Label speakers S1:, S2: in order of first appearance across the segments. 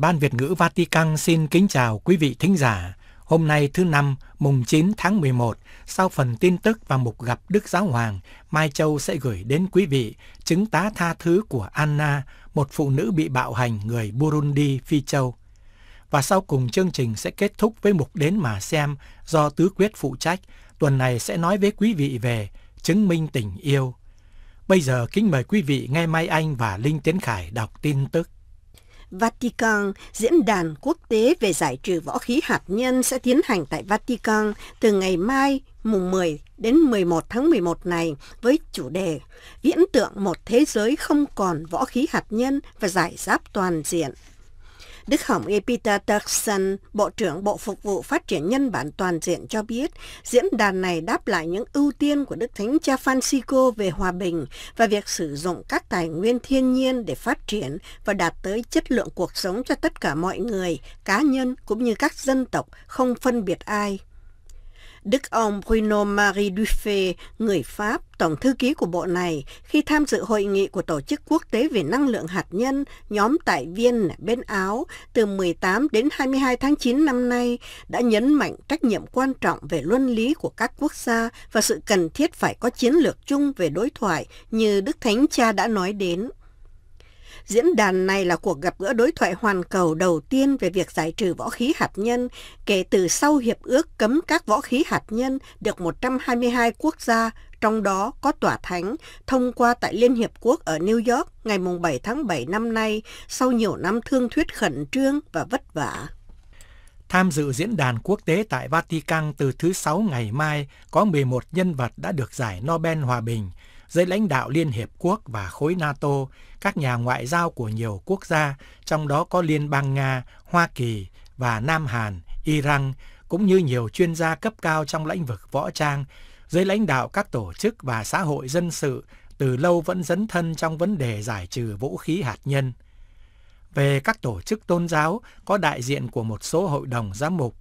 S1: Ban Việt ngữ Vatican xin kính chào quý vị thính giả. Hôm nay thứ năm, mùng 9 tháng 11, sau phần tin tức và mục gặp Đức Giáo Hoàng, Mai Châu sẽ gửi đến quý vị chứng tá tha thứ của Anna, một phụ nữ bị bạo hành người Burundi, Phi Châu. Và sau cùng chương trình sẽ kết thúc với mục đến mà xem do Tứ Quyết phụ trách. Tuần này sẽ nói với quý vị về chứng minh tình yêu. Bây giờ kính mời quý vị nghe Mai Anh và Linh Tiến Khải đọc tin tức.
S2: Vatican, diễn đàn quốc tế về giải trừ võ khí hạt nhân sẽ tiến hành tại Vatican từ ngày mai mùng 10 đến 11 tháng 11 này với chủ đề Viễn tượng một thế giới không còn võ khí hạt nhân và giải giáp toàn diện. Đức Hồng Epita Turkson, Bộ trưởng Bộ Phục vụ Phát triển Nhân bản Toàn diện cho biết, diễn đàn này đáp lại những ưu tiên của Đức Thánh Cha Francisco về hòa bình và việc sử dụng các tài nguyên thiên nhiên để phát triển và đạt tới chất lượng cuộc sống cho tất cả mọi người, cá nhân cũng như các dân tộc, không phân biệt ai. Đức ông Bruno Marie Dufay, người Pháp, tổng thư ký của bộ này, khi tham dự hội nghị của Tổ chức Quốc tế về Năng lượng Hạt nhân nhóm tại Viên, bên Áo, từ 18 đến 22 tháng 9 năm nay, đã nhấn mạnh trách nhiệm quan trọng về luân lý của các quốc gia và sự cần thiết phải có chiến lược chung về đối thoại như Đức Thánh Cha đã nói đến. Diễn đàn này là cuộc gặp gỡ đối thoại hoàn cầu đầu tiên về việc giải trừ võ khí hạt nhân kể từ sau hiệp ước cấm các võ khí hạt nhân được 122 quốc gia, trong đó có tòa thánh, thông qua tại Liên Hiệp Quốc ở New York ngày 7 tháng 7 năm nay sau nhiều năm thương thuyết khẩn trương và vất
S1: vả. Tham dự diễn đàn quốc tế tại Vatican từ thứ Sáu ngày mai có 11 nhân vật đã được giải Nobel Hòa Bình – dưới lãnh đạo Liên Hiệp Quốc và khối NATO, các nhà ngoại giao của nhiều quốc gia, trong đó có Liên bang Nga, Hoa Kỳ và Nam Hàn, Iran, cũng như nhiều chuyên gia cấp cao trong lĩnh vực võ trang, dưới lãnh đạo các tổ chức và xã hội dân sự từ lâu vẫn dấn thân trong vấn đề giải trừ vũ khí hạt nhân. Về các tổ chức tôn giáo có đại diện của một số hội đồng giám mục,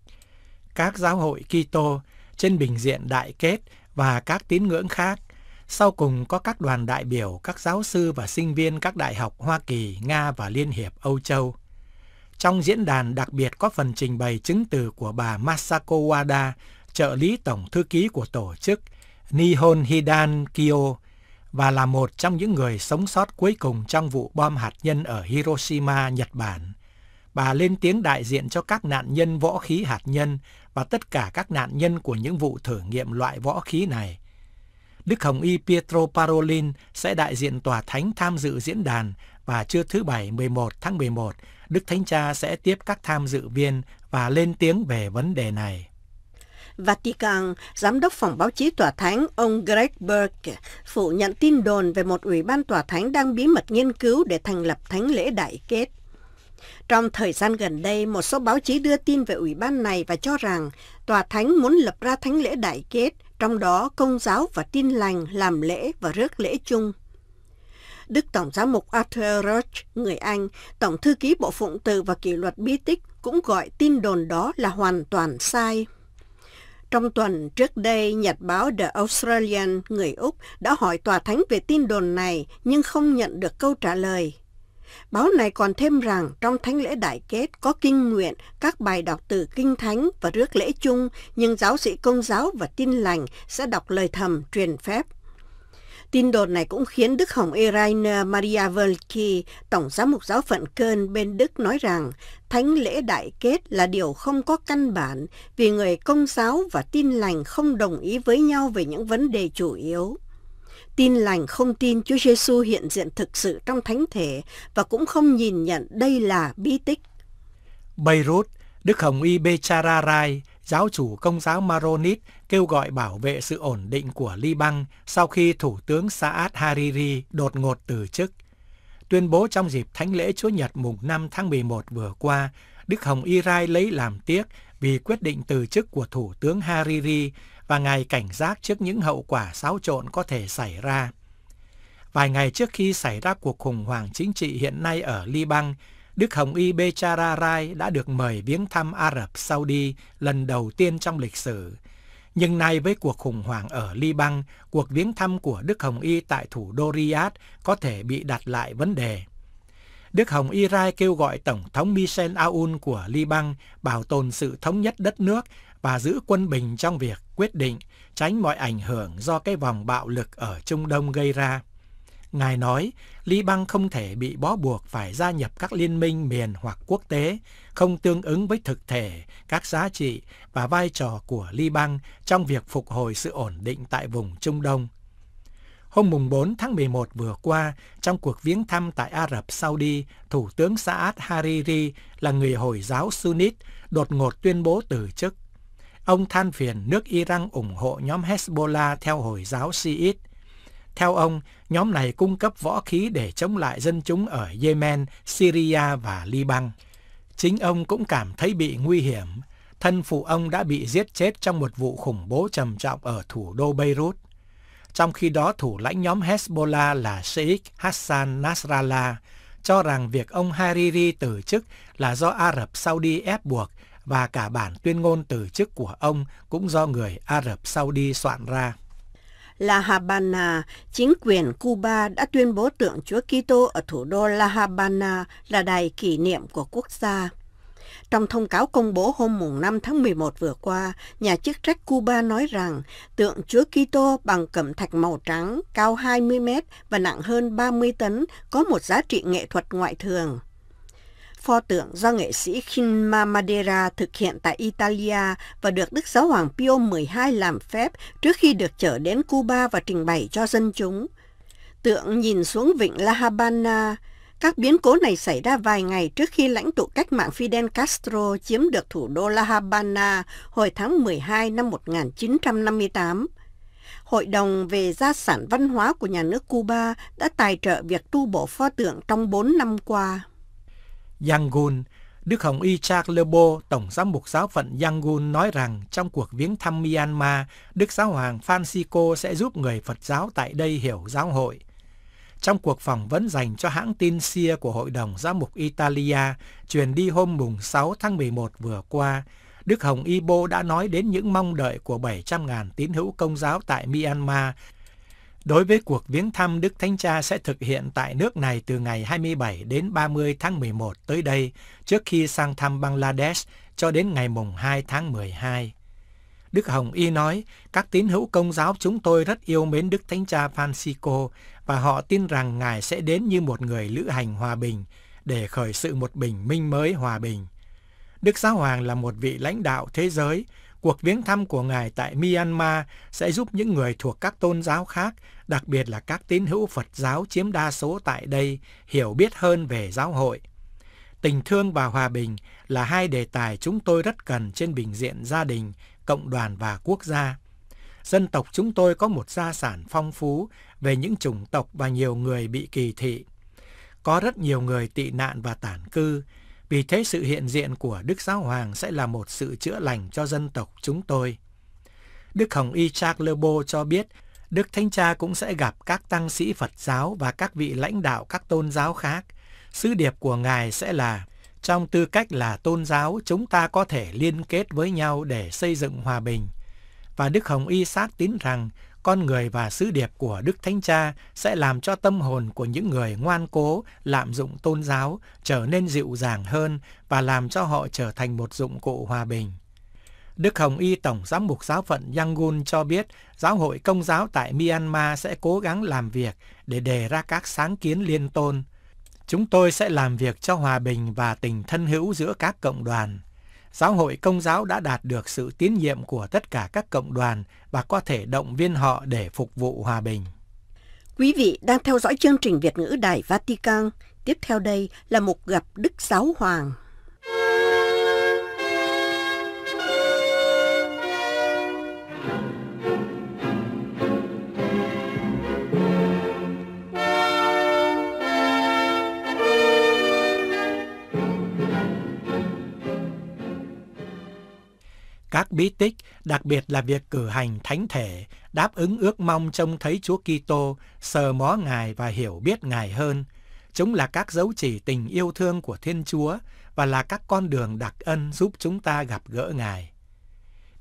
S1: các giáo hội Kitô trên bình diện đại kết và các tín ngưỡng khác sau cùng có các đoàn đại biểu, các giáo sư và sinh viên các đại học Hoa Kỳ, Nga và Liên hiệp Âu Châu. Trong diễn đàn đặc biệt có phần trình bày chứng từ của bà Masako Wada, trợ lý tổng thư ký của tổ chức Nihon Hidan Kyo và là một trong những người sống sót cuối cùng trong vụ bom hạt nhân ở Hiroshima, Nhật Bản. Bà lên tiếng đại diện cho các nạn nhân võ khí hạt nhân và tất cả các nạn nhân của những vụ thử nghiệm loại võ khí này. Đức Hồng Y Pietro Parolin sẽ đại diện tòa thánh tham dự diễn đàn và trưa thứ Bảy 11 tháng 11, Đức Thánh Cha sẽ tiếp các tham dự viên và lên tiếng về vấn đề này.
S2: Vatican, giám đốc phòng báo chí tòa thánh ông Greg Burke phủ nhận tin đồn về một ủy ban tòa thánh đang bí mật nghiên cứu để thành lập thánh lễ đại kết. Trong thời gian gần đây, một số báo chí đưa tin về ủy ban này và cho rằng tòa thánh muốn lập ra thánh lễ đại kết trong đó công giáo và tin lành làm lễ và rước lễ chung. Đức Tổng giám mục Arthur Roach, người Anh, Tổng thư ký Bộ Phụng từ và Kỷ luật Bí tích cũng gọi tin đồn đó là hoàn toàn sai. Trong tuần trước đây, nhật báo The Australian, người Úc, đã hỏi tòa thánh về tin đồn này nhưng không nhận được câu trả lời. Báo này còn thêm rằng trong thánh lễ đại kết có kinh nguyện, các bài đọc từ kinh thánh và rước lễ chung, nhưng giáo sĩ công giáo và tin lành sẽ đọc lời thầm truyền phép. Tin đồn này cũng khiến Đức Hồng Eraine Maria Völki, Tổng giám mục giáo phận Cơn bên Đức nói rằng thánh lễ đại kết là điều không có căn bản vì người công giáo và tin lành không đồng ý với nhau về những vấn đề chủ yếu tin lành không tin Chúa Giêsu hiện diện thực sự trong thánh thể và cũng không nhìn nhận đây là bí tích.
S1: Beirut, Đức Hồng Y Becharai, giáo chủ công giáo Maronit kêu gọi bảo vệ sự ổn định của Liban sau khi Thủ tướng Saad Hariri đột ngột từ chức. Tuyên bố trong dịp Thánh lễ Chúa Nhật mùng 5 tháng 11 vừa qua, Đức Hồng Y Rai lấy làm tiếc vì quyết định từ chức của Thủ tướng Hariri và Ngài cảnh giác trước những hậu quả xáo trộn có thể xảy ra. Vài ngày trước khi xảy ra cuộc khủng hoảng chính trị hiện nay ở Liban, Đức Hồng Y Bechara Rai đã được mời viếng thăm Ả Rập Saudi lần đầu tiên trong lịch sử. Nhưng nay với cuộc khủng hoảng ở Liban, cuộc viếng thăm của Đức Hồng Y tại thủ đô Riyadh có thể bị đặt lại vấn đề. Đức Hồng Y Rai kêu gọi Tổng thống Michel Aoun của Liban bảo tồn sự thống nhất đất nước và giữ quân bình trong việc quyết định tránh mọi ảnh hưởng do cái vòng bạo lực ở Trung Đông gây ra. Ngài nói, Liban không thể bị bó buộc phải gia nhập các liên minh miền hoặc quốc tế, không tương ứng với thực thể, các giá trị và vai trò của Liban trong việc phục hồi sự ổn định tại vùng Trung Đông. Hôm mùng 4 tháng 11 vừa qua, trong cuộc viếng thăm tại Ả Rập Saudi, Thủ tướng Saad Hariri là người Hồi giáo sunnit đột ngột tuyên bố từ chức. Ông than phiền nước Iran ủng hộ nhóm Hezbollah theo Hồi giáo Shiite Theo ông, nhóm này cung cấp võ khí để chống lại dân chúng ở Yemen, Syria và Liban. Chính ông cũng cảm thấy bị nguy hiểm. Thân phụ ông đã bị giết chết trong một vụ khủng bố trầm trọng ở thủ đô Beirut. Trong khi đó, thủ lãnh nhóm Hezbollah là Sheikh Hassan Nasrallah cho rằng việc ông Hariri từ chức là do Ả Rập Saudi ép buộc và cả bản tuyên ngôn từ chức của ông cũng do người Ả Rập Saudi soạn ra.
S2: La Habana, chính quyền Cuba đã tuyên bố tượng Chúa Kitô ở thủ đô La Habana là đài kỷ niệm của quốc gia. Trong thông cáo công bố hôm mùng 5 tháng 11 vừa qua, nhà chức trách Cuba nói rằng tượng Chúa Kitô bằng cẩm thạch màu trắng, cao 20 mét và nặng hơn 30 tấn có một giá trị nghệ thuật ngoại thường pho tượng do nghệ sĩ Kinma Madera thực hiện tại Italia và được Đức Giáo Hoàng Pio XII làm phép trước khi được chở đến Cuba và trình bày cho dân chúng. Tượng nhìn xuống vịnh La Habana. Các biến cố này xảy ra vài ngày trước khi lãnh tụ cách mạng Fidel Castro chiếm được thủ đô La Habana hồi tháng 12 năm 1958. Hội đồng về gia sản văn hóa của nhà nước Cuba đã tài trợ việc tu bổ pho tượng trong 4 năm qua.
S1: Yangon, Đức Hồng Y Charles Lebo, Tổng giám mục giáo phận Yangon nói rằng trong cuộc viếng thăm Myanmar, Đức Giáo hoàng Francisco sẽ giúp người Phật giáo tại đây hiểu giáo hội. Trong cuộc phỏng vấn dành cho hãng tin SIA của Hội đồng Giám mục Italia truyền đi hôm mùng 6 tháng 11 vừa qua, Đức Hồng y Bo đã nói đến những mong đợi của 700.000 tín hữu công giáo tại Myanmar đối với cuộc viếng thăm Đức Thánh Cha sẽ thực hiện tại nước này từ ngày 27 đến 30 tháng 11 tới đây, trước khi sang thăm Bangladesh cho đến ngày mùng 2 tháng 12. Đức Hồng Y nói, các tín hữu công giáo chúng tôi rất yêu mến Đức Thánh Cha Francisco và họ tin rằng Ngài sẽ đến như một người lữ hành hòa bình để khởi sự một bình minh mới hòa bình. Đức Giáo Hoàng là một vị lãnh đạo thế giới, Cuộc viếng thăm của Ngài tại Myanmar sẽ giúp những người thuộc các tôn giáo khác, đặc biệt là các tín hữu Phật giáo chiếm đa số tại đây, hiểu biết hơn về giáo hội. Tình thương và hòa bình là hai đề tài chúng tôi rất cần trên bình diện gia đình, cộng đoàn và quốc gia. Dân tộc chúng tôi có một gia sản phong phú về những chủng tộc và nhiều người bị kỳ thị. Có rất nhiều người tị nạn và tản cư, vì thế sự hiện diện của Đức Giáo Hoàng sẽ là một sự chữa lành cho dân tộc chúng tôi. Đức Hồng Y Charles Lebo cho biết, Đức Thánh Cha cũng sẽ gặp các tăng sĩ Phật giáo và các vị lãnh đạo các tôn giáo khác. Sứ điệp của Ngài sẽ là, trong tư cách là tôn giáo, chúng ta có thể liên kết với nhau để xây dựng hòa bình. Và Đức Hồng Y xác tín rằng con người và sứ điệp của Đức Thánh Cha sẽ làm cho tâm hồn của những người ngoan cố, lạm dụng tôn giáo trở nên dịu dàng hơn và làm cho họ trở thành một dụng cụ hòa bình. Đức Hồng Y Tổng Giám mục Giáo phận Yangon cho biết giáo hội công giáo tại Myanmar sẽ cố gắng làm việc để đề ra các sáng kiến liên tôn. Chúng tôi sẽ làm việc cho hòa bình và tình thân hữu giữa các cộng đoàn. Xã hội Công giáo đã đạt được sự tín nhiệm của tất cả các cộng đoàn và có thể động viên họ để phục vụ hòa bình.
S2: Quý vị đang theo dõi chương trình Việt ngữ Đài Vatican. Tiếp theo đây là một gặp Đức Giáo Hoàng
S1: Các bí tích, đặc biệt là việc cử hành thánh thể, đáp ứng ước mong trông thấy Chúa Kitô, sờ mó Ngài và hiểu biết Ngài hơn. Chúng là các dấu chỉ tình yêu thương của Thiên Chúa và là các con đường đặc ân giúp chúng ta gặp gỡ Ngài.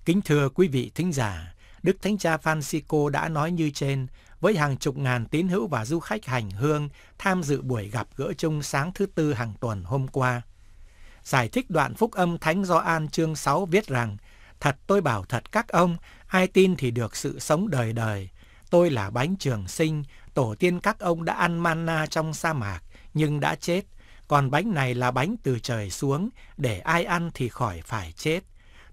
S1: Kính thưa quý vị thính giả, Đức Thánh Cha Francisco đã nói như trên với hàng chục ngàn tín hữu và du khách hành hương tham dự buổi gặp gỡ chung sáng thứ tư hàng tuần hôm qua. Giải thích đoạn phúc âm Thánh Gioan chương 6 viết rằng Thật tôi bảo thật các ông, ai tin thì được sự sống đời đời. Tôi là bánh trường sinh, tổ tiên các ông đã ăn manna trong sa mạc, nhưng đã chết. Còn bánh này là bánh từ trời xuống, để ai ăn thì khỏi phải chết.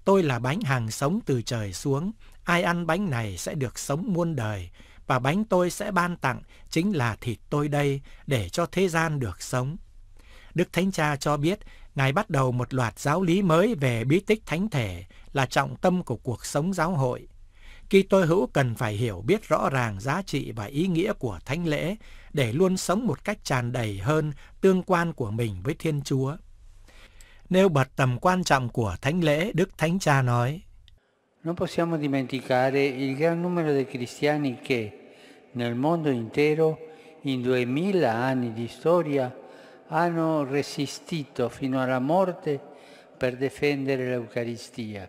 S1: Tôi là bánh hàng sống từ trời xuống, ai ăn bánh này sẽ được sống muôn đời. Và bánh tôi sẽ ban tặng chính là thịt tôi đây, để cho thế gian được sống. Đức Thánh Cha cho biết, Ngài bắt đầu một loạt giáo lý mới về bí tích thánh thể, là trọng tâm của cuộc sống giáo hội. Khi tôi hữu cần phải hiểu biết rõ ràng giá trị và ý nghĩa của thánh lễ để luôn sống một cách tràn đầy hơn tương quan của mình với Thiên Chúa. Nêu bật tầm quan trọng của thánh lễ, Đức Thánh Cha nói:
S3: Non possiamo dimenticare il gran numero dei cristiani che nel mondo intero in 2000 anni di storia hanno resistito fino alla morte per difendere l'Eucaristia.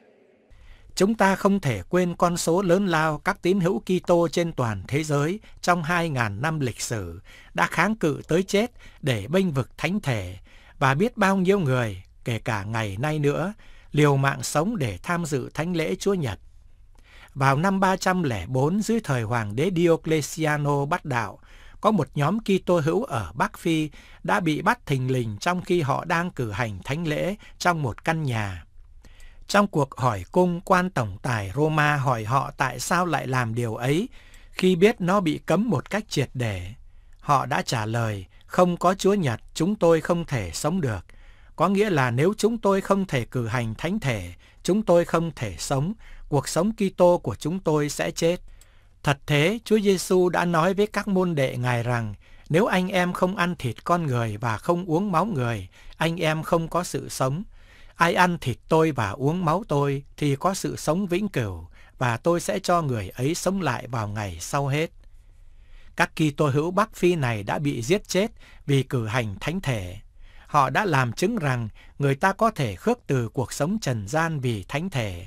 S1: Chúng ta không thể quên con số lớn lao các tín hữu Kitô trên toàn thế giới trong 2.000 năm lịch sử đã kháng cự tới chết để bênh vực thánh thể và biết bao nhiêu người, kể cả ngày nay nữa, liều mạng sống để tham dự thánh lễ Chúa Nhật. Vào năm 304 dưới thời hoàng đế Diocletiano bắt đạo, có một nhóm Kitô hữu ở Bắc Phi đã bị bắt thình lình trong khi họ đang cử hành thánh lễ trong một căn nhà. Trong cuộc hỏi cung, quan tổng tài Roma hỏi họ tại sao lại làm điều ấy khi biết nó bị cấm một cách triệt để. Họ đã trả lời, không có Chúa Nhật, chúng tôi không thể sống được. Có nghĩa là nếu chúng tôi không thể cử hành thánh thể, chúng tôi không thể sống, cuộc sống Kitô của chúng tôi sẽ chết. Thật thế, Chúa Giêsu đã nói với các môn đệ Ngài rằng, nếu anh em không ăn thịt con người và không uống máu người, anh em không có sự sống. Ai ăn thịt tôi và uống máu tôi thì có sự sống vĩnh cửu và tôi sẽ cho người ấy sống lại vào ngày sau hết. Các kỳ tô hữu Bắc Phi này đã bị giết chết vì cử hành thánh thể. Họ đã làm chứng rằng người ta có thể khước từ cuộc sống trần gian vì thánh thể,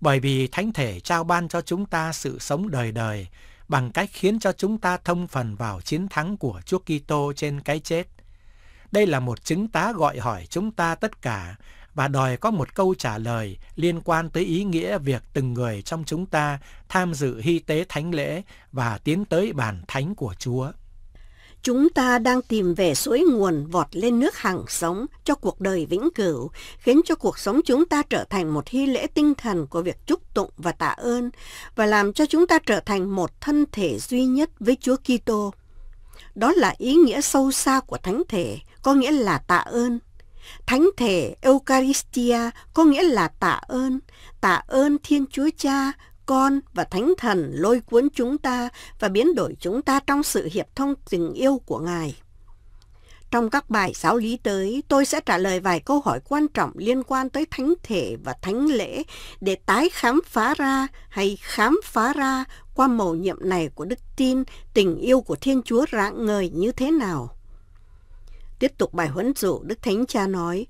S1: bởi vì thánh thể trao ban cho chúng ta sự sống đời đời bằng cách khiến cho chúng ta thông phần vào chiến thắng của Chúa Kitô trên cái chết. Đây là một chứng tá gọi hỏi chúng ta tất cả và đòi có một câu trả lời liên quan tới ý nghĩa việc từng người trong chúng ta tham dự hy tế thánh lễ và tiến tới bàn thánh của Chúa.
S2: Chúng ta đang tìm về suối nguồn vọt lên nước hàng sống cho cuộc đời vĩnh cửu, khiến cho cuộc sống chúng ta trở thành một hy lễ tinh thần của việc chúc tụng và tạ ơn, và làm cho chúng ta trở thành một thân thể duy nhất với Chúa Kitô. Đó là ý nghĩa sâu xa của thánh thể, có nghĩa là tạ ơn. Thánh thể Eucharistia có nghĩa là tạ ơn, tạ ơn Thiên Chúa Cha, Con và Thánh Thần lôi cuốn chúng ta và biến đổi chúng ta trong sự hiệp thông tình yêu của Ngài. Trong các bài giáo lý tới, tôi sẽ trả lời vài câu hỏi quan trọng liên quan tới thánh thể và thánh lễ để tái khám phá ra hay khám phá ra qua mầu nhiệm này của đức tin tình yêu của Thiên Chúa rạng ngời như thế nào. Tiếp tục bài huấn dụ, Đức Thánh Cha nói,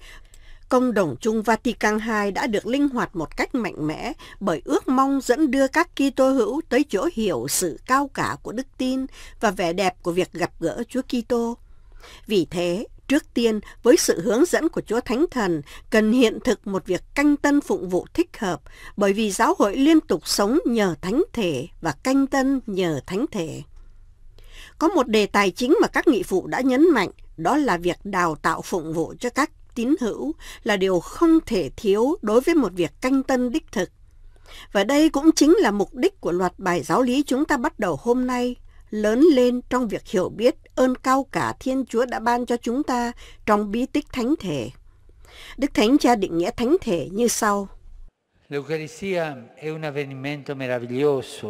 S2: Công đồng chung Vatican II đã được linh hoạt một cách mạnh mẽ bởi ước mong dẫn đưa các Kitô hữu tới chỗ hiểu sự cao cả của đức tin và vẻ đẹp của việc gặp gỡ Chúa Kitô. Vì thế, trước tiên với sự hướng dẫn của Chúa Thánh Thần cần hiện thực một việc canh tân phụng vụ thích hợp bởi vì giáo hội liên tục sống nhờ thánh thể và canh tân nhờ thánh thể. Có một đề tài chính mà các nghị phụ đã nhấn mạnh đó là việc đào tạo phụng vụ cho các tín hữu là điều không thể thiếu đối với một việc canh tân đích thực. Và đây cũng chính là mục đích của loạt bài giáo lý chúng ta bắt đầu hôm nay, lớn lên trong việc hiểu biết ơn cao cả Thiên Chúa đã ban cho chúng ta trong bí tích thánh thể. Đức Thánh Cha định nghĩa thánh thể như sau.
S3: L'Eucaristia è un avvenimento meraviglioso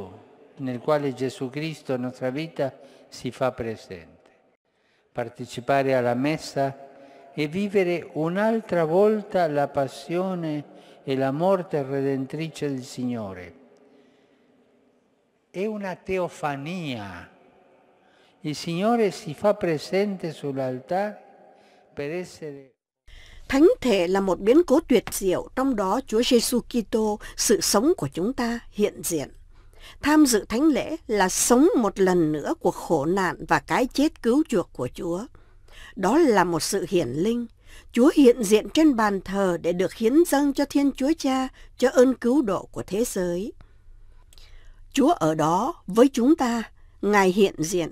S3: nel quale Gesù Cristo, nostra vita, si fa presente. partecipare alla messa e vivere un'altra volta la passione e la morte redentrice del Signore. È una teofania. Il Signore si fa presente sull'altare per
S1: essere
S2: Thánh thể là một biến cố tuyệt diệu, trong đó Chúa Giêsu Kitô, sự sống của chúng ta hiện diện. tham dự thánh lễ là sống một lần nữa cuộc khổ nạn và cái chết cứu chuộc của Chúa. Đó là một sự hiển linh. Chúa hiện diện trên bàn thờ để được hiến dâng cho Thiên Chúa Cha cho ơn cứu độ của thế giới. Chúa ở đó với chúng ta, Ngài hiện diện.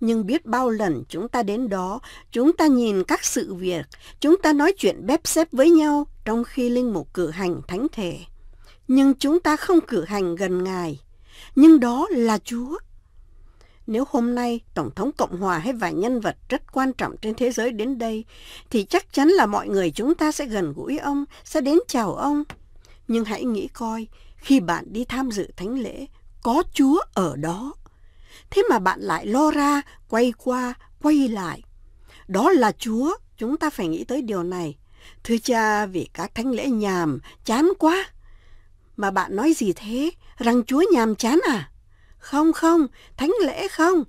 S2: Nhưng biết bao lần chúng ta đến đó, chúng ta nhìn các sự việc, chúng ta nói chuyện bếp xếp với nhau trong khi linh mục cử hành thánh thể nhưng chúng ta không cử hành gần Ngài. Nhưng đó là Chúa. Nếu hôm nay Tổng thống Cộng Hòa hay vài nhân vật rất quan trọng trên thế giới đến đây, thì chắc chắn là mọi người chúng ta sẽ gần gũi ông, sẽ đến chào ông. Nhưng hãy nghĩ coi, khi bạn đi tham dự thánh lễ, có Chúa ở đó. Thế mà bạn lại lo ra, quay qua, quay lại. Đó là Chúa, chúng ta phải nghĩ tới điều này. Thưa cha, vì các thánh lễ nhàm, chán quá. Mà bạn nói gì thế? Rằng Chúa nhàm chán à? Không không, thánh lễ không.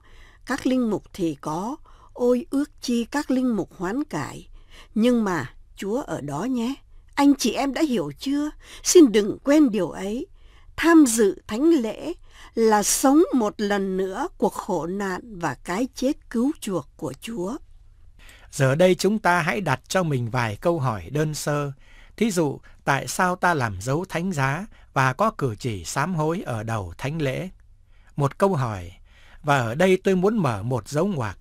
S2: Các linh mục thì có. Ôi ước chi các linh mục hoán cải. Nhưng mà Chúa ở đó nhé. Anh chị em đã hiểu chưa? Xin đừng quên điều ấy. Tham dự thánh lễ là sống một lần nữa cuộc khổ nạn và cái chết cứu chuộc của Chúa.
S1: Giờ đây chúng ta hãy đặt cho mình vài câu hỏi đơn sơ. Thí dụ, tại sao ta làm dấu thánh giá và có cử chỉ sám hối ở đầu thánh lễ. Một câu hỏi, và ở đây tôi muốn mở một dấu ngoặc.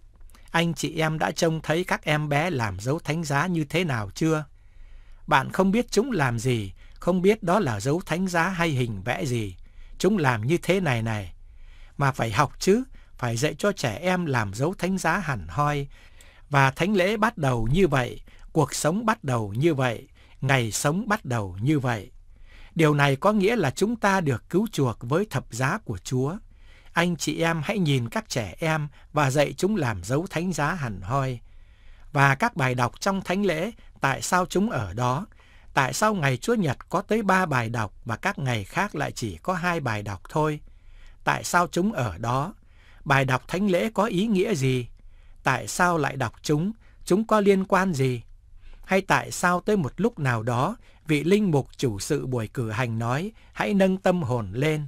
S1: Anh chị em đã trông thấy các em bé làm dấu thánh giá như thế nào chưa? Bạn không biết chúng làm gì, không biết đó là dấu thánh giá hay hình vẽ gì. Chúng làm như thế này này. Mà phải học chứ, phải dạy cho trẻ em làm dấu thánh giá hẳn hoi. Và thánh lễ bắt đầu như vậy, cuộc sống bắt đầu như vậy, ngày sống bắt đầu như vậy. Điều này có nghĩa là chúng ta được cứu chuộc với thập giá của Chúa. Anh chị em hãy nhìn các trẻ em và dạy chúng làm dấu thánh giá hẳn hoi. Và các bài đọc trong thánh lễ, tại sao chúng ở đó? Tại sao ngày Chúa Nhật có tới ba bài đọc và các ngày khác lại chỉ có hai bài đọc thôi? Tại sao chúng ở đó? Bài đọc thánh lễ có ý nghĩa gì? Tại sao lại đọc chúng? Chúng có liên quan gì? Hay tại sao tới một lúc nào đó vị linh mục chủ sự buổi cử hành nói, hãy nâng tâm hồn lên.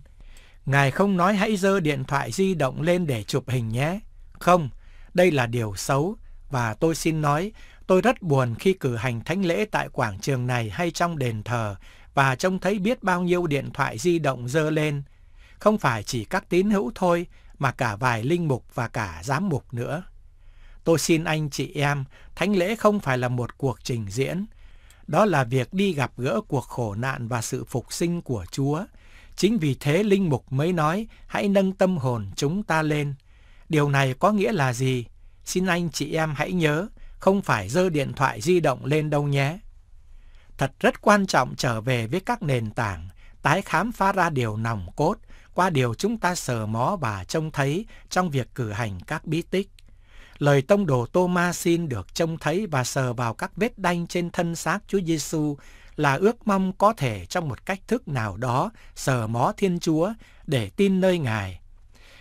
S1: Ngài không nói hãy dơ điện thoại di động lên để chụp hình nhé. Không, đây là điều xấu, và tôi xin nói, tôi rất buồn khi cử hành thánh lễ tại quảng trường này hay trong đền thờ, và trông thấy biết bao nhiêu điện thoại di động dơ lên. Không phải chỉ các tín hữu thôi, mà cả vài linh mục và cả giám mục nữa. Tôi xin anh chị em, thánh lễ không phải là một cuộc trình diễn đó là việc đi gặp gỡ cuộc khổ nạn và sự phục sinh của Chúa. Chính vì thế Linh Mục mới nói hãy nâng tâm hồn chúng ta lên. Điều này có nghĩa là gì? Xin anh chị em hãy nhớ, không phải dơ điện thoại di động lên đâu nhé. Thật rất quan trọng trở về với các nền tảng, tái khám phá ra điều nòng cốt qua điều chúng ta sờ mó và trông thấy trong việc cử hành các bí tích lời tông đồ Thomas xin được trông thấy và sờ vào các vết đanh trên thân xác Chúa Giêsu là ước mong có thể trong một cách thức nào đó sờ mó Thiên Chúa để tin nơi Ngài.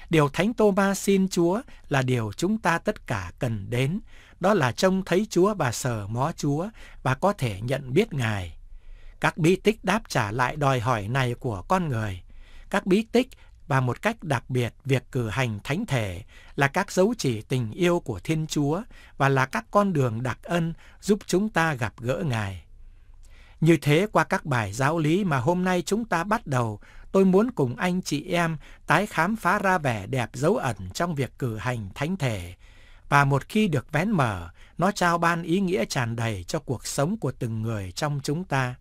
S1: Điều Thánh Thomas xin Chúa là điều chúng ta tất cả cần đến, đó là trông thấy Chúa và sờ mó Chúa và có thể nhận biết Ngài. Các bí tích đáp trả lại đòi hỏi này của con người. Các bí tích và một cách đặc biệt việc cử hành thánh thể là các dấu chỉ tình yêu của Thiên Chúa và là các con đường đặc ân giúp chúng ta gặp gỡ Ngài. Như thế qua các bài giáo lý mà hôm nay chúng ta bắt đầu, tôi muốn cùng anh chị em tái khám phá ra vẻ đẹp dấu ẩn trong việc cử hành thánh thể. Và một khi được vén mở, nó trao ban ý nghĩa tràn đầy cho cuộc sống của từng người trong chúng ta.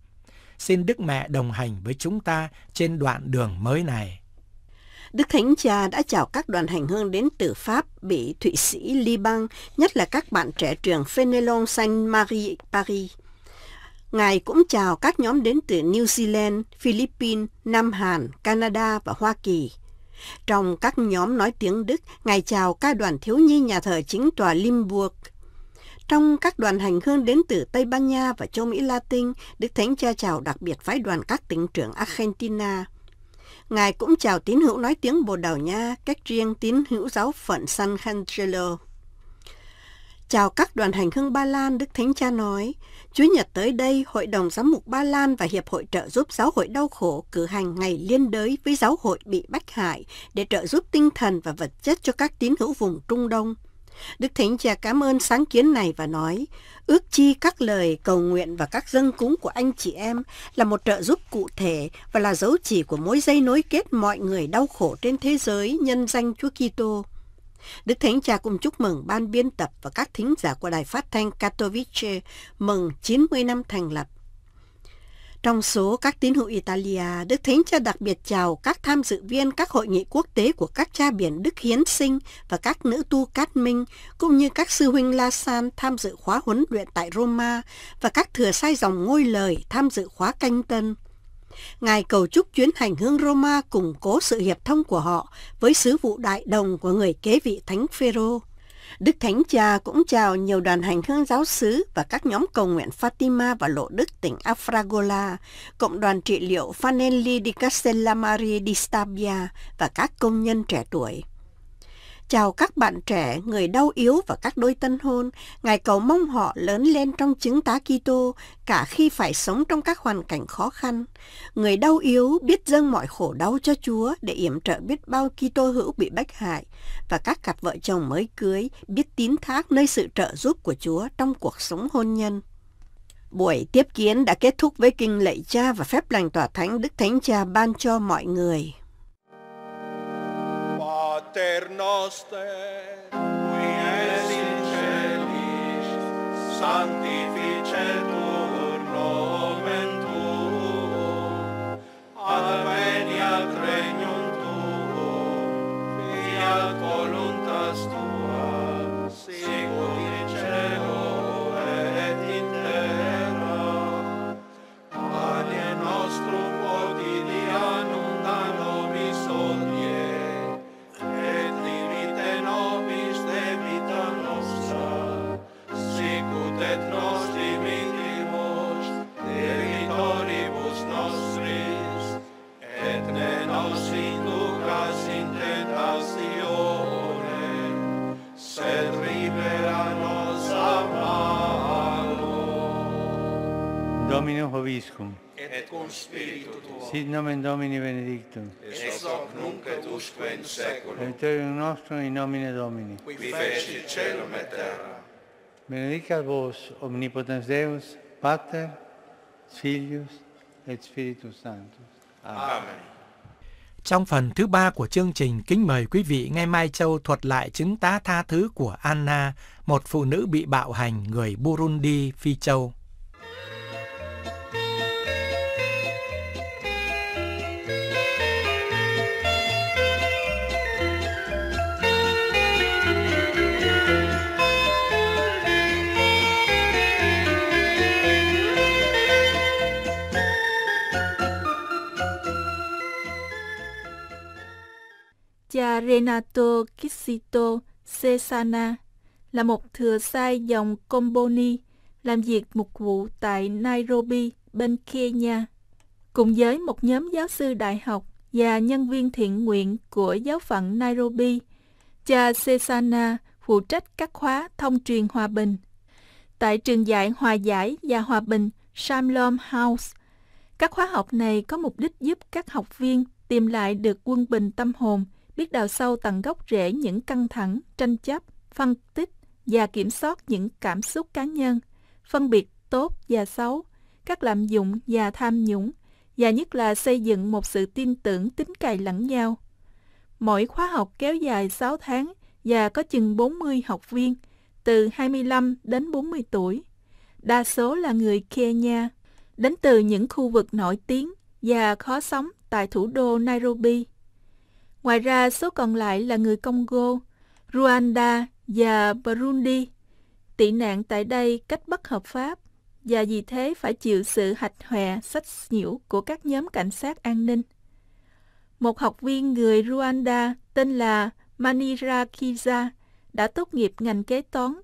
S1: Xin Đức Mẹ đồng hành với chúng ta trên đoạn đường mới này.
S2: Đức Thánh Cha đã chào các đoàn hành hương đến từ Pháp, Bỉ, Thụy Sĩ, Liban, nhất là các bạn trẻ trường Fenelon Saint-Marie, Paris. Ngài cũng chào các nhóm đến từ New Zealand, Philippines, Nam Hàn, Canada và Hoa Kỳ. Trong các nhóm nói tiếng Đức, Ngài chào các đoàn thiếu nhi nhà thờ chính tòa Limburg. Trong các đoàn hành hương đến từ Tây Ban Nha và châu Mỹ Latin, Đức Thánh Cha chào đặc biệt phái đoàn các tỉnh trưởng Argentina. Ngài cũng chào tín hữu nói tiếng Bồ Đào Nha, cách riêng tín hữu giáo phận San Angelo. Chào các đoàn hành hương Ba Lan, Đức Thánh Cha nói, Chúa Nhật tới đây, Hội đồng Giám mục Ba Lan và Hiệp hội trợ giúp giáo hội đau khổ cử hành ngày liên đới với giáo hội bị bách hại để trợ giúp tinh thần và vật chất cho các tín hữu vùng Trung Đông – Đức Thánh Cha cảm ơn sáng kiến này và nói, ước chi các lời cầu nguyện và các dâng cúng của anh chị em là một trợ giúp cụ thể và là dấu chỉ của mối dây nối kết mọi người đau khổ trên thế giới nhân danh Chúa Kitô. Đức Thánh Cha cũng chúc mừng ban biên tập và các thính giả của đài phát thanh Katowice mừng 90 năm thành lập trong số các tín hữu Italia, Đức Thánh Cha đặc biệt chào các tham dự viên các hội nghị quốc tế của các cha biển Đức Hiến Sinh và các nữ tu Cát Minh, cũng như các sư huynh La San tham dự khóa huấn luyện tại Roma và các thừa sai dòng ngôi lời tham dự khóa canh tân. Ngài cầu chúc chuyến hành hương Roma củng cố sự hiệp thông của họ với sứ vụ đại đồng của người kế vị Thánh Phêrô. Đức Thánh Cha cũng chào nhiều đoàn hành hương giáo sứ và các nhóm cầu nguyện Fatima và Lộ Đức tỉnh Afragola, cộng đoàn trị liệu Fanelli di Castellamare di Stabia và các công nhân trẻ tuổi. Chào các bạn trẻ, người đau yếu và các đôi tân hôn, Ngài cầu mong họ lớn lên trong chứng tá Kitô, cả khi phải sống trong các hoàn cảnh khó khăn. Người đau yếu biết dâng mọi khổ đau cho Chúa để yểm trợ biết bao Kitô hữu bị bách hại và các cặp vợ chồng mới cưới biết tín thác nơi sự trợ giúp của Chúa trong cuộc sống hôn nhân. Buổi tiếp kiến đã kết thúc với kinh lạy cha và phép lành tỏa thánh Đức Thánh Cha ban cho mọi người.
S1: Pater noster, qui es in celis,
S4: santificetur nomen tuum, adveniat regnum tuum, fiat tuum spiritu tuo. Sit
S1: nomen Domini benedictum. Et
S4: hoc nunc et usque in seculum.
S1: Aiuterium nostrum
S3: in nomine Domini. Qui
S4: feci celum et terra.
S3: Benedicat vos omnipotens Deus, Pater, Filius et Spiritus Sanctus.
S1: Amen. Trong phần thứ ba của chương trình, kính mời quý vị nghe Mai Châu thuật lại chứng tá tha thứ của Anna, một phụ nữ bị bạo hành người Burundi, Phi Châu.
S5: Cha Renato Kissito Cesana là một thừa sai dòng Comboni làm việc mục vụ tại Nairobi, bên Kenya, cùng với một nhóm giáo sư đại học và nhân viên thiện nguyện của giáo phận Nairobi. Cha Cesana phụ trách các khóa thông truyền hòa bình. Tại trường dạy hòa giải và hòa bình Shamlom House, các khóa học này có mục đích giúp các học viên tìm lại được quân bình tâm hồn – biết đào sâu tận gốc rễ những căng thẳng, tranh chấp, phân tích và kiểm soát những cảm xúc cá nhân, phân biệt tốt và xấu, các lạm dụng và tham nhũng, và nhất là xây dựng một sự tin tưởng tính cậy lẫn nhau. Mỗi khóa học kéo dài 6 tháng và có chừng 40 học viên, từ 25 đến 40 tuổi. Đa số là người Kenya, đến từ những khu vực nổi tiếng và khó sống tại thủ đô Nairobi. Ngoài ra, số còn lại là người Congo, Rwanda và Burundi. Tị nạn tại đây cách bất hợp pháp và vì thế phải chịu sự hạch hòe, sách nhiễu của các nhóm cảnh sát an ninh. Một học viên người Rwanda tên là Manira Kiza đã tốt nghiệp ngành kế toán,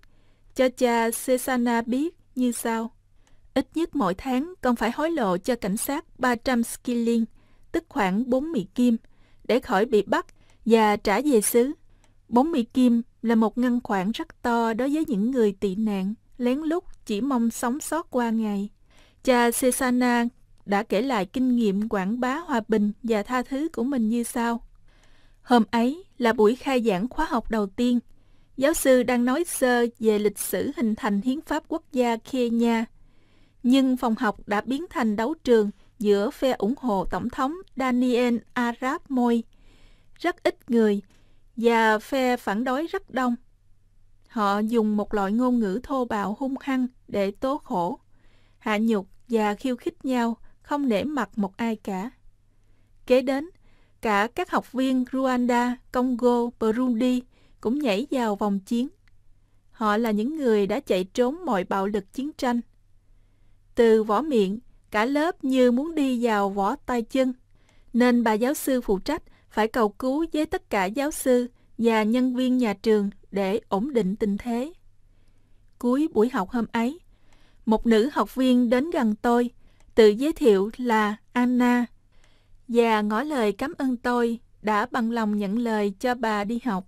S5: cho cha Sesana biết như sau. Ít nhất mỗi tháng con phải hối lộ cho cảnh sát 300 skilling, tức khoảng 4 mỹ kim, để khỏi bị bắt và trả về xứ. 40 kim là một ngăn khoản rất to đối với những người tị nạn, lén lút chỉ mong sống sót qua ngày. Cha Cesana đã kể lại kinh nghiệm quảng bá hòa bình và tha thứ của mình như sau. Hôm ấy là buổi khai giảng khóa học đầu tiên. Giáo sư đang nói sơ về lịch sử hình thành hiến pháp quốc gia Kenya. Nhưng phòng học đã biến thành đấu trường – giữa phe ủng hộ Tổng thống Daniel Arab Moi, rất ít người, và phe phản đối rất đông. Họ dùng một loại ngôn ngữ thô bạo hung hăng để tố khổ, hạ nhục và khiêu khích nhau, không nể mặt một ai cả. Kế đến, cả các học viên Rwanda, Congo, Burundi cũng nhảy vào vòng chiến. Họ là những người đã chạy trốn mọi bạo lực chiến tranh. Từ võ miệng, Cả lớp như muốn đi vào võ tay chân, nên bà giáo sư phụ trách phải cầu cứu với tất cả giáo sư và nhân viên nhà trường để ổn định tình thế. Cuối buổi học hôm ấy, một nữ học viên đến gần tôi, tự giới thiệu là Anna, và ngỏ lời cảm ơn tôi đã bằng lòng nhận lời cho bà đi học.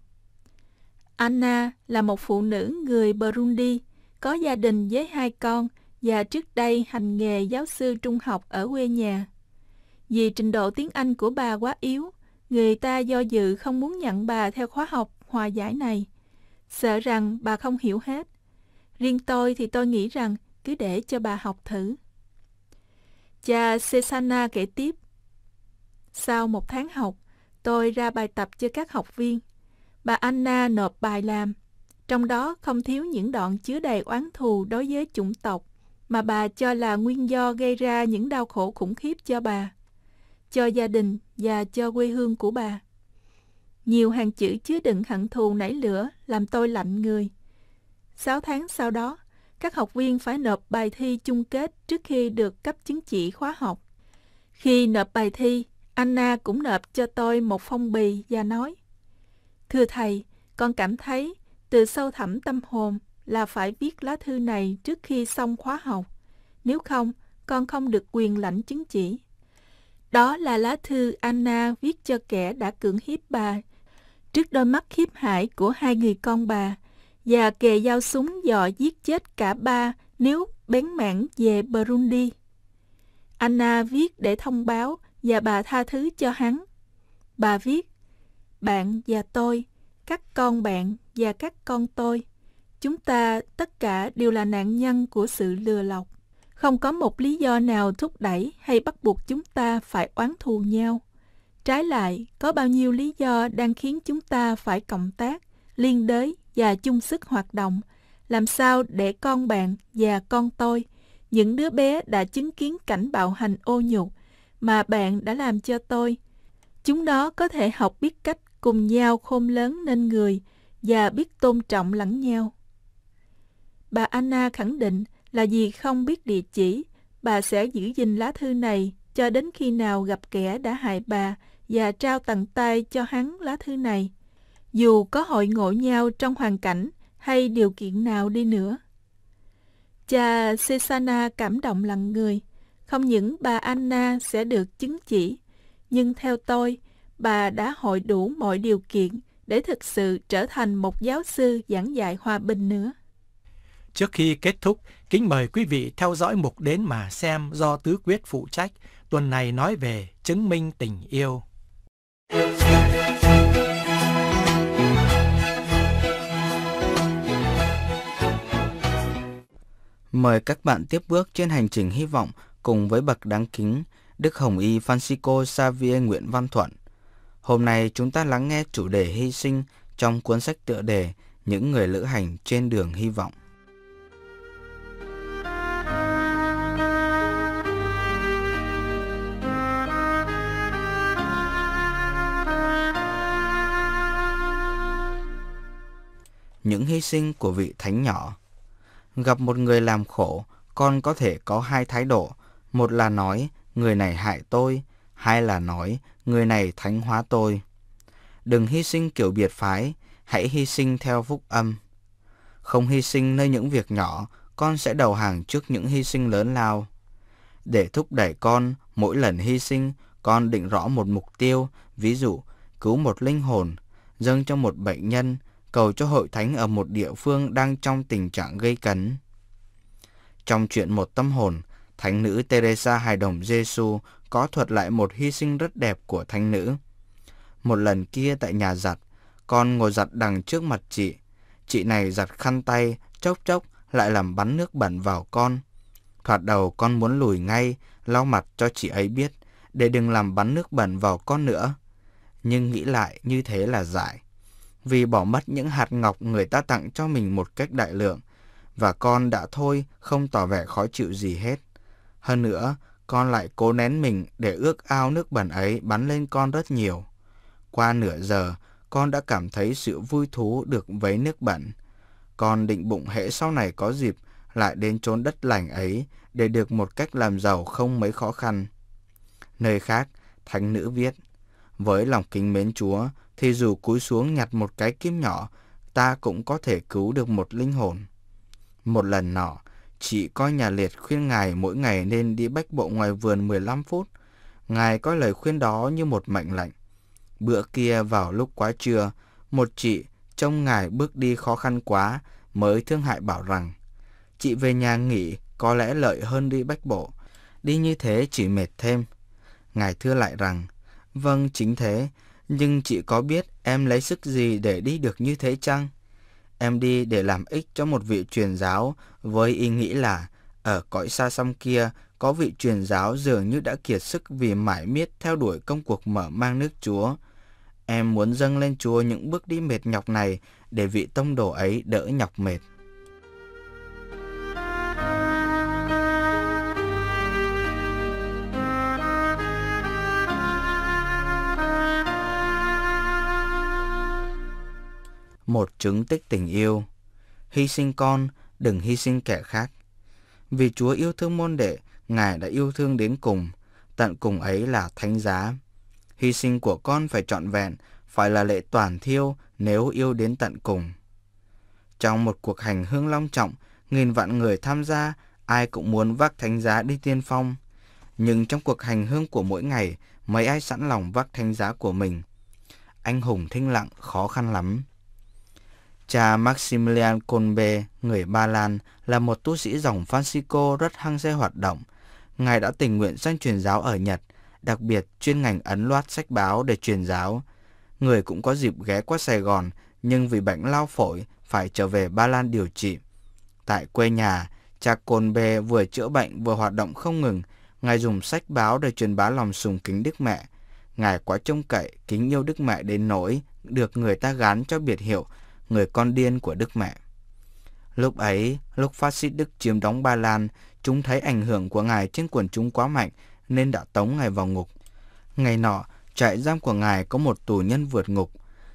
S5: Anna là một phụ nữ người Burundi, có gia đình với hai con và trước đây hành nghề giáo sư trung học ở quê nhà. Vì trình độ tiếng Anh của bà quá yếu, người ta do dự không muốn nhận bà theo khóa học hòa giải này, sợ rằng bà không hiểu hết. Riêng tôi thì tôi nghĩ rằng cứ để cho bà học thử. Cha Cesana kể tiếp. Sau một tháng học, tôi ra bài tập cho các học viên. Bà Anna nộp bài làm, trong đó không thiếu những đoạn chứa đầy oán thù đối với chủng tộc, mà bà cho là nguyên do gây ra những đau khổ khủng khiếp cho bà, cho gia đình và cho quê hương của bà. Nhiều hàng chữ chứa đựng hận thù nảy lửa làm tôi lạnh người. Sáu tháng sau đó, các học viên phải nộp bài thi chung kết trước khi được cấp chứng chỉ khóa học. Khi nộp bài thi, Anna cũng nộp cho tôi một phong bì và nói Thưa thầy, con cảm thấy từ sâu thẳm tâm hồn là phải viết lá thư này trước khi xong khóa học. Nếu không, con không được quyền lãnh chứng chỉ. Đó là lá thư Anna viết cho kẻ đã cưỡng hiếp bà trước đôi mắt khiếp hại của hai người con bà và kề dao súng dò giết chết cả ba nếu bén mảng về Burundi. Anna viết để thông báo và bà tha thứ cho hắn. Bà viết, bạn và tôi, các con bạn và các con tôi Chúng ta tất cả đều là nạn nhân của sự lừa lọc. Không có một lý do nào thúc đẩy hay bắt buộc chúng ta phải oán thù nhau. Trái lại, có bao nhiêu lý do đang khiến chúng ta phải cộng tác, liên đới và chung sức hoạt động. Làm sao để con bạn và con tôi, những đứa bé đã chứng kiến cảnh bạo hành ô nhục mà bạn đã làm cho tôi. Chúng nó có thể học biết cách cùng nhau khôn lớn nên người và biết tôn trọng lẫn nhau. Bà Anna khẳng định là vì không biết địa chỉ, bà sẽ giữ gìn lá thư này cho đến khi nào gặp kẻ đã hại bà và trao tận tay cho hắn lá thư này, dù có hội ngộ nhau trong hoàn cảnh hay điều kiện nào đi nữa. Cha Cesana cảm động lặng người, không những bà Anna sẽ được chứng chỉ, nhưng theo tôi, bà đã hội đủ mọi điều kiện để thực sự trở thành một giáo sư giảng dạy hòa bình nữa.
S1: Trước khi kết thúc, kính mời quý vị theo dõi mục đến mà xem do Tứ Quyết phụ trách, tuần này nói về chứng minh tình yêu.
S3: Mời các bạn tiếp bước trên hành trình hy vọng cùng với bậc đáng kính Đức Hồng Y Francisco Xavier Nguyễn Văn Thuận. Hôm nay chúng ta lắng nghe chủ đề hy sinh trong cuốn sách tựa đề Những người lữ hành trên đường hy vọng. những hy sinh của vị thánh nhỏ. Gặp một người làm khổ, con có thể có hai thái độ, một là nói người này hại tôi, hai là nói người này thánh hóa tôi. Đừng hy sinh kiểu biệt phái, hãy hy sinh theo phúc âm. Không hy sinh nơi những việc nhỏ, con sẽ đầu hàng trước những hy sinh lớn lao. Để thúc đẩy con, mỗi lần hy sinh, con định rõ một mục tiêu, ví dụ cứu một linh hồn, dâng cho một bệnh nhân, cầu cho hội thánh ở một địa phương đang trong tình trạng gây cấn. Trong chuyện một tâm hồn, thánh nữ Teresa hài đồng Giêsu có thuật lại một hy sinh rất đẹp của thánh nữ. Một lần kia tại nhà giặt, con ngồi giặt đằng trước mặt chị. Chị này giặt khăn tay, chốc chốc lại làm bắn nước bẩn vào con. Thoạt đầu con muốn lùi ngay, lau mặt cho chị ấy biết, để đừng làm bắn nước bẩn vào con nữa. Nhưng nghĩ lại như thế là dại vì bỏ mất những hạt ngọc người ta tặng cho mình một cách đại lượng, và con đã thôi không tỏ vẻ khó chịu gì hết. Hơn nữa, con lại cố nén mình để ước ao nước bẩn ấy bắn lên con rất nhiều. Qua nửa giờ, con đã cảm thấy sự vui thú được vấy nước bẩn. Con định bụng hễ sau này có dịp lại đến chốn đất lành ấy để được một cách làm giàu không mấy khó khăn. Nơi khác, thánh nữ viết, với lòng kính mến Chúa, thì dù cúi xuống nhặt một cái kiếm nhỏ, ta cũng có thể cứu được một linh hồn. Một lần nọ, chị coi nhà liệt khuyên ngài mỗi ngày nên đi bách bộ ngoài vườn 15 phút. Ngài coi lời khuyên đó như một mệnh lệnh. Bữa kia vào lúc quá trưa, một chị trông ngài bước đi khó khăn quá mới thương hại bảo rằng chị về nhà nghỉ có lẽ lợi hơn đi bách bộ. Đi như thế chỉ mệt thêm. Ngài thưa lại rằng, vâng chính thế, nhưng chị có biết em lấy sức gì để đi được như thế chăng? Em đi để làm ích cho một vị truyền giáo với ý nghĩ là ở cõi xa xăm kia có vị truyền giáo dường như đã kiệt sức vì mãi miết theo đuổi công cuộc mở mang nước Chúa. Em muốn dâng lên Chúa những bước đi mệt nhọc này để vị tông đồ ấy đỡ nhọc mệt. một chứng tích tình yêu. Hy sinh con, đừng hy sinh kẻ khác. Vì Chúa yêu thương môn đệ, Ngài đã yêu thương đến cùng, tận cùng ấy là thánh giá. Hy sinh của con phải trọn vẹn, phải là lệ toàn thiêu nếu yêu đến tận cùng. Trong một cuộc hành hương long trọng, nghìn vạn người tham gia, ai cũng muốn vác thánh giá đi tiên phong. Nhưng trong cuộc hành hương của mỗi ngày, mấy ai sẵn lòng vác thánh giá của mình. Anh hùng thinh lặng khó khăn lắm. Cha Maximilian Kolbe, người Ba Lan, là một tu sĩ dòng Francisco rất hăng say hoạt động. Ngài đã tình nguyện sang truyền giáo ở Nhật, đặc biệt chuyên ngành ấn loát sách báo để truyền giáo. Người cũng có dịp ghé qua Sài Gòn, nhưng vì bệnh lao phổi phải trở về Ba Lan điều trị. Tại quê nhà, cha Kolbe vừa chữa bệnh vừa hoạt động không ngừng. Ngài dùng sách báo để truyền bá lòng sùng kính Đức Mẹ. Ngài quá trông cậy, kính yêu Đức Mẹ đến nỗi được người ta gán cho biệt hiệu người con điên của Đức Mẹ. Lúc ấy, lúc phát xít Đức chiếm đóng Ba Lan, chúng thấy ảnh hưởng của Ngài trên quần chúng quá mạnh nên đã tống Ngài vào ngục. Ngày nọ, trại giam của Ngài có một tù nhân vượt ngục.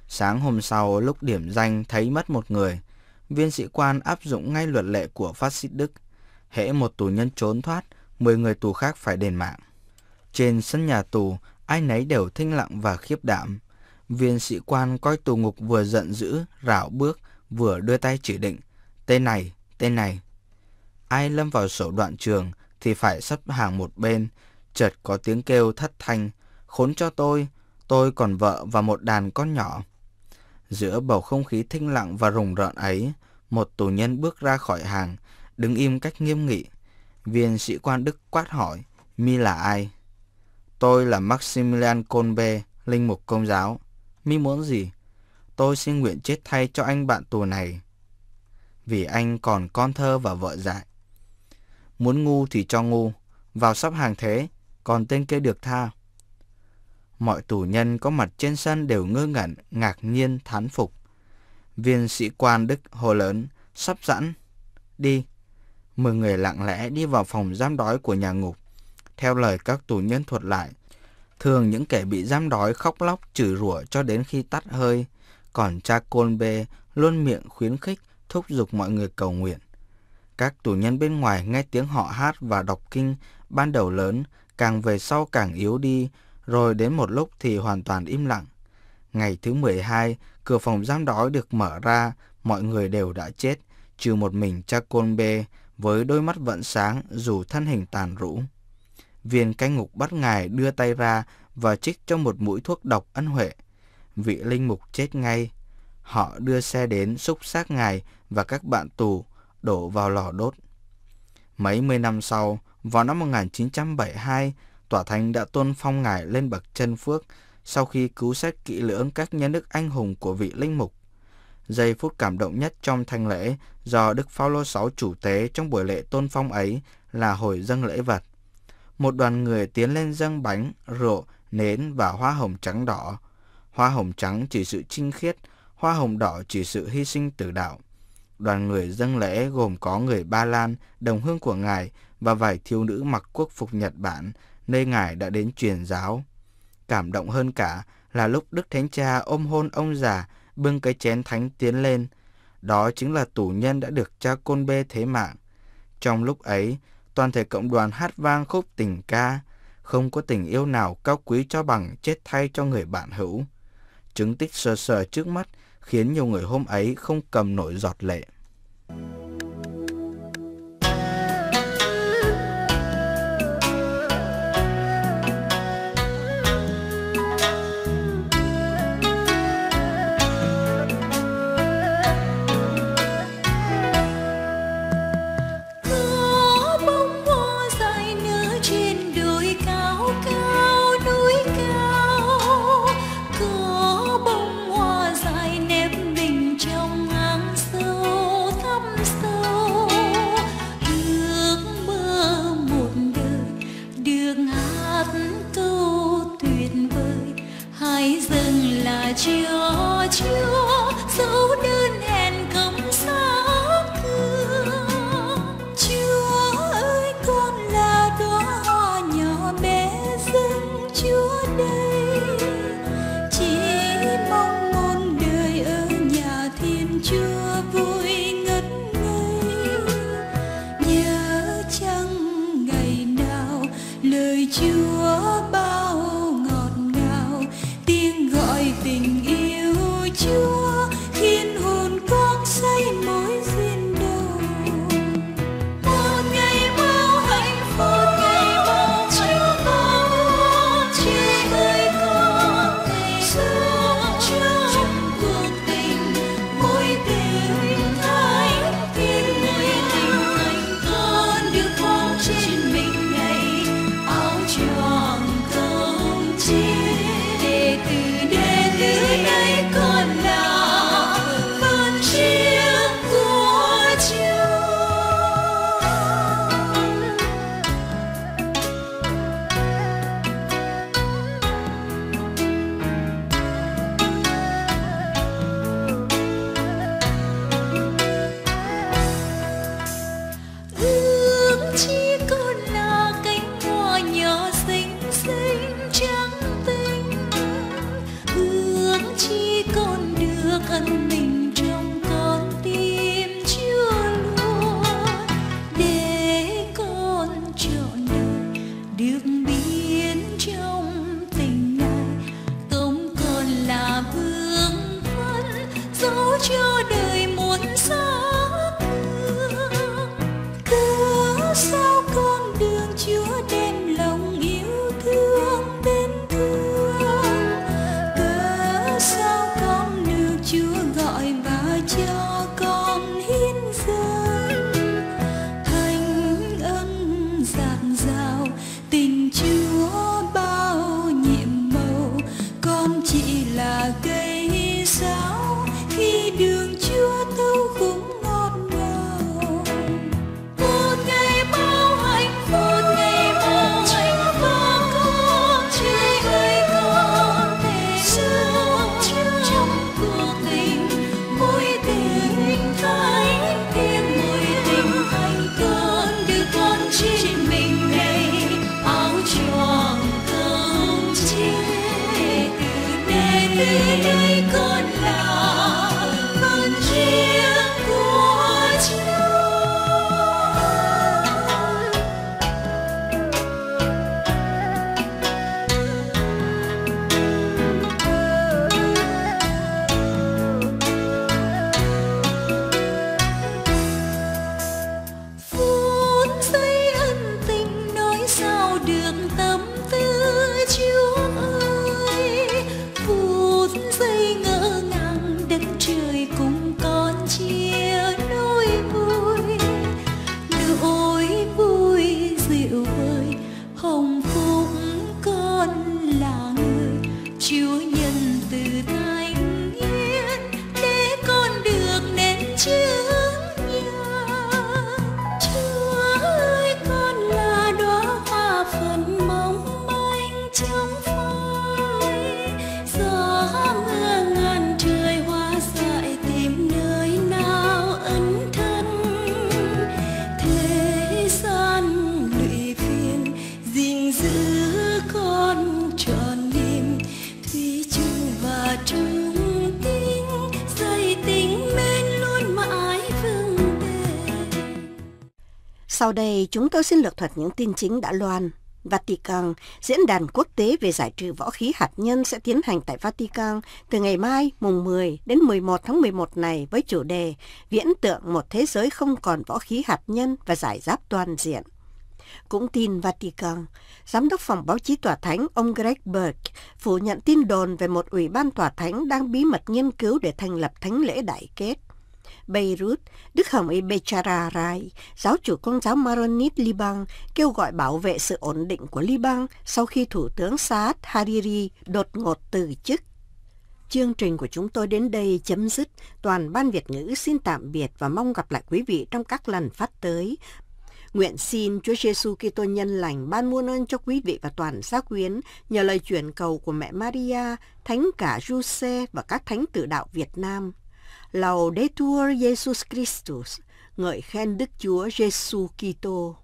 S3: Sáng hôm sau, lúc điểm danh thấy mất một người, viên sĩ quan áp dụng ngay luật lệ của phát xít Đức. Hễ một tù nhân trốn thoát, 10 người tù khác phải đền mạng. Trên sân nhà tù, ai nấy đều thinh lặng và khiếp đảm. Viên sĩ quan coi tù ngục vừa giận dữ, rảo bước, vừa đưa tay chỉ định. Tên này, tên này. Ai lâm vào sổ đoạn trường thì phải sắp hàng một bên. Chợt có tiếng kêu thất thanh. Khốn cho tôi, tôi còn vợ và một đàn con nhỏ. Giữa bầu không khí thinh lặng và rùng rợn ấy, một tù nhân bước ra khỏi hàng, đứng im cách nghiêm nghị. Viên sĩ quan Đức quát hỏi, Mi là ai? Tôi là Maximilian Kolbe, linh mục công giáo. Mi muốn gì? Tôi xin nguyện chết thay cho anh bạn tù này. Vì anh còn con thơ và vợ dại. Muốn ngu thì cho ngu, vào sắp hàng thế, còn tên kia được tha. Mọi tù nhân có mặt trên sân đều ngơ ngẩn, ngạc nhiên, thán phục. Viên sĩ quan Đức hồ lớn, sắp sẵn. Đi. Mười người lặng lẽ đi vào phòng giam đói của nhà ngục. Theo lời các tù nhân thuật lại, Thường những kẻ bị giam đói khóc lóc chửi rủa cho đến khi tắt hơi, còn cha Côn Bê luôn miệng khuyến khích, thúc giục mọi người cầu nguyện. Các tù nhân bên ngoài nghe tiếng họ hát và đọc kinh, ban đầu lớn, càng về sau càng yếu đi, rồi đến một lúc thì hoàn toàn im lặng. Ngày thứ 12, cửa phòng giam đói được mở ra, mọi người đều đã chết, trừ một mình cha Côn Bê với đôi mắt vẫn sáng dù thân hình tàn rũ viên cai ngục bắt ngài đưa tay ra và trích cho một mũi thuốc độc ân huệ. Vị linh mục chết ngay. Họ đưa xe đến xúc xác ngài và các bạn tù đổ vào lò đốt. Mấy mươi năm sau, vào năm 1972, Tòa Thánh đã tôn phong ngài lên bậc chân phước sau khi cứu xét kỹ lưỡng các nhân đức anh hùng của vị linh mục. Giây phút cảm động nhất trong thanh lễ do Đức Phaolô 6 chủ tế trong buổi lễ tôn phong ấy là hồi dâng lễ vật một đoàn người tiến lên dâng bánh, rượu, nến và hoa hồng trắng đỏ. Hoa hồng trắng chỉ sự trinh khiết, hoa hồng đỏ chỉ sự hy sinh tử đạo. Đoàn người dâng lễ gồm có người Ba Lan, đồng hương của ngài và vài thiếu nữ mặc quốc phục Nhật Bản, nơi ngài đã đến truyền giáo. Cảm động hơn cả là lúc Đức Thánh Cha ôm hôn ông già, bưng cái chén thánh tiến lên. Đó chính là tù nhân đã được cha Côn Bê thế mạng. Trong lúc ấy, toàn thể cộng đoàn hát vang khúc tình ca, không có tình yêu nào cao quý cho bằng chết thay cho người bạn hữu. Chứng tích sờ sờ trước mắt khiến nhiều người hôm ấy không cầm nổi giọt lệ.
S4: you
S2: Sau đây chúng tôi xin lược thuật những tin chính đã loan. Vatican, diễn đàn quốc tế về giải trừ võ khí hạt nhân sẽ tiến hành tại Vatican từ ngày mai mùng 10 đến 11 tháng 11 này với chủ đề Viễn tượng một thế giới không còn võ khí hạt nhân và giải giáp toàn diện. Cũng tin Vatican, Giám đốc phòng báo chí tòa thánh ông Greg Burke phủ nhận tin đồn về một ủy ban tòa thánh đang bí mật nghiên cứu để thành lập thánh lễ đại kết. Beirut, Đức Hồng Y Bechara Rai, giáo chủ công giáo Maronit Liban, kêu gọi bảo vệ sự ổn định của Liban sau khi Thủ tướng Saad Hariri đột ngột từ chức. Chương trình của chúng tôi đến đây chấm dứt. Toàn Ban Việt ngữ xin tạm biệt và mong gặp lại quý vị trong các lần phát tới. Nguyện xin Chúa Giêsu Kitô nhân lành ban muôn ơn cho quý vị và toàn gia quyến nhờ lời chuyển cầu của mẹ Maria, thánh cả Giuse và các thánh tử đạo Việt Nam. Laudetur Jesus Christus, ngợi khen Đức Chúa Giêsu Kitô.